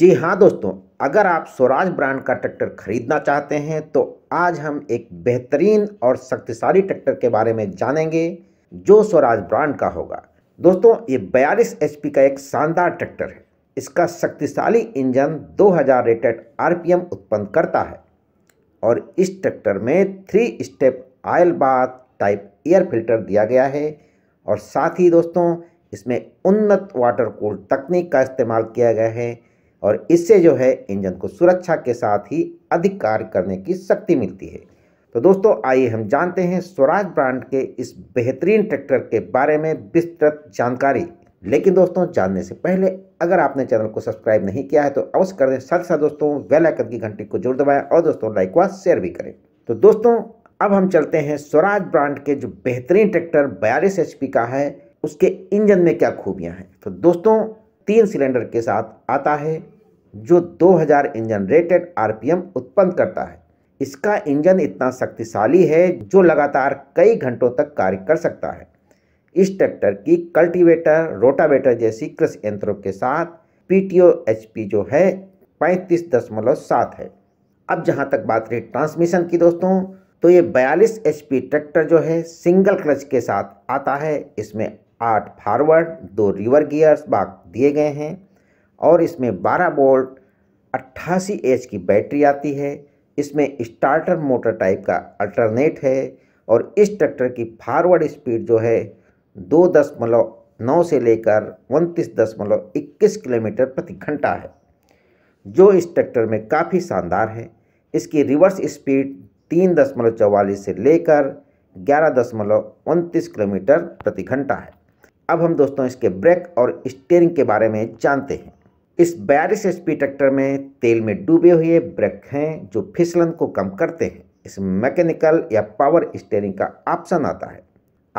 जी हाँ दोस्तों अगर आप स्वराज ब्रांड का ट्रैक्टर खरीदना चाहते हैं तो आज हम एक बेहतरीन और शक्तिशाली ट्रैक्टर के बारे में जानेंगे जो स्वराज ब्रांड का होगा दोस्तों ये बयालीस एच का एक शानदार ट्रैक्टर है इसका शक्तिशाली इंजन 2000 रेटेड आरपीएम उत्पन्न करता है और इस ट्रैक्टर में three step oil bath type air filter दिया गया है और साथ ही दोस्तों इसमें उन्नत वाटर कूल तकनीक का इस्तेमाल किया गया है और इससे जो है इंजन को सुरक्षा के साथ ही अधिक कार्य करने की शक्ति मिलती है तो दोस्तों आइए हम जानते हैं स्वराज ब्रांड के इस बेहतरीन ट्रैक्टर के बारे में विस्तृत जानकारी लेकिन दोस्तों जानने से पहले अगर आपने चैनल को सब्सक्राइब नहीं किया है तो अवश्य कर दें साथ साथ दोस्तों बेल आइकन की घंटी को जोर दबाएं और दोस्तों लाइक व शेयर भी करें तो दोस्तों अब हम चलते हैं स्वराज ब्रांड के जो बेहतरीन ट्रैक्टर बयालीस एच का है उसके इंजन में क्या खूबियाँ हैं तो दोस्तों तीन सिलेंडर के साथ आता है जो 2000 इंजन रेटेड आरपीएम उत्पन्न करता है इसका इंजन इतना शक्तिशाली है जो लगातार कई घंटों तक कार्य कर सकता है इस ट्रैक्टर की कल्टीवेटर रोटावेटर जैसी कृषि यंत्रों के साथ पीटीओ एचपी जो है पैंतीस दशमलव सात है अब जहाँ तक बात रही ट्रांसमिशन की दोस्तों तो ये बयालीस एच ट्रैक्टर जो है सिंगल क्लच के साथ आता है इसमें आठ फारवर्ड दो रिवर गियर्स बाग दिए गए हैं और इसमें 12 बोल्ट 88 एच की बैटरी आती है इसमें स्टार्टर मोटर टाइप का अल्टरनेट है और इस ट्रैक्टर की फारवर्ड स्पीड जो है दो दशमलव नौ से लेकर उनतीस दशमलव इक्कीस किलोमीटर प्रति घंटा है जो इस ट्रैक्टर में काफ़ी शानदार है इसकी रिवर्स स्पीड तीन दशमलव चौवालीस से लेकर ग्यारह दशमलव उनतीस किलोमीटर प्रति घंटा है अब हम दोस्तों इसके ब्रेक और स्टेयरिंग के बारे में जानते हैं इस बयालीस एच ट्रैक्टर में तेल में डूबे हुए ब्रेक हैं जो फिसलन को कम करते हैं इस मैकेनिकल या पावर स्टेयरिंग का ऑप्शन आता है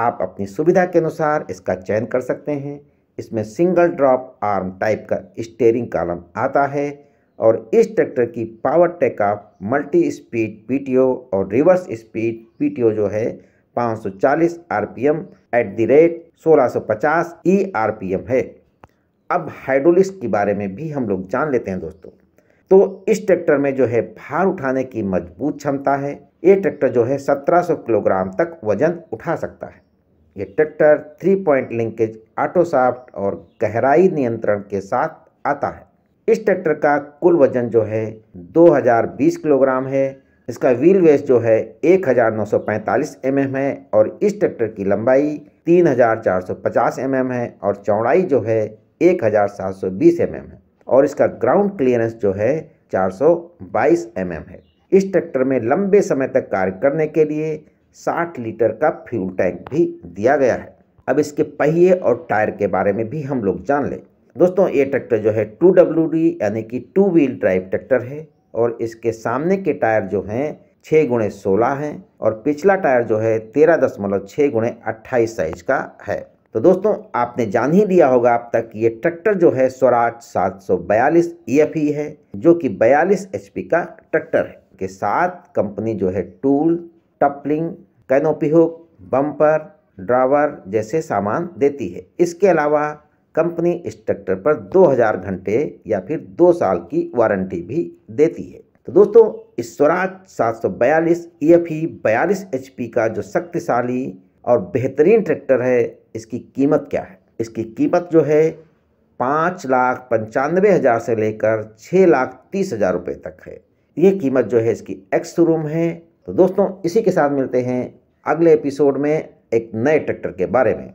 आप अपनी सुविधा के अनुसार इसका चयन कर सकते हैं इसमें सिंगल ड्रॉप आर्म टाइप का स्टेयरिंग कॉलम आता है और इस ट्रैक्टर की power take off multi speed PTO और रिवर्स स्पीड पीटीओ जो है 540 RPM at the rate 1650 ERPM e है अब हाइड्रोलिक्स के बारे में भी हम लोग जान लेते हैं दोस्तों तो इस ट्रैक्टर में जो है भार उठाने की मजबूत क्षमता है ये ट्रैक्टर जो है 1700 किलोग्राम तक वजन उठा सकता है ये ट्रैक्टर थ्री पॉइंट लिंकेज ऑटोसाफ्ट और गहराई नियंत्रण के साथ आता है इस ट्रैक्टर का कुल वजन जो है 2020 किलोग्राम है इसका व्हील वेस जो है 1945 हज़ार mm है और इस ट्रैक्टर की लंबाई तीन हज़ार चार सौ पचास एम एम है और चौड़ाई जो है एक हज़ार सात सौ बीस एम एम है और इसका ग्राउंड क्लियरेंस जो है चार सौ बाईस एम एम है इस ट्रैक्टर में लंबे समय तक कार्य करने के लिए साठ लीटर का फ्यूल टैंक भी दिया गया है अब इसके पहिए और टायर के बारे में भी हम लोग जान लें दोस्तों ये ट्रैक्टर जो है टू डब्ल्यू डी यानी कि टू व्हील ड्राइव ट्रैक्टर है और इसके सामने के टायर जो हैं छः गुणे सोलह है और पिछला टायर जो है तेरह दशमलव छः गुणे अट्ठाईस साइज का है तो दोस्तों आपने जान ही लिया होगा अब तक ये ट्रैक्टर जो है Swaraj F E e e है जो कि एच पी का ट्रैक्टर है के साथ कंपनी जो है टूल टपलिंग कैनोपी हुक बम्पर ड्रावर जैसे सामान देती है इसके अलावा कंपनी इस ट्रैक्टर पर 2000 घंटे या फिर दो साल की वारंटी भी देती है तो दोस्तों इस स्वराज 742 बयालीस एच e पी e का जो शक्तिशाली और बेहतरीन ट्रैक्टर है इसकी कीमत क्या है इसकी कीमत जो है पाँच लाख पंचानवे हज़ार से लेकर छः लाख तीस हज़ार रुपये तक है ये कीमत जो है इसकी एक्स शोरूम है तो दोस्तों इसी के साथ मिलते हैं अगले एपिसोड में एक नए ट्रैक्टर के बारे में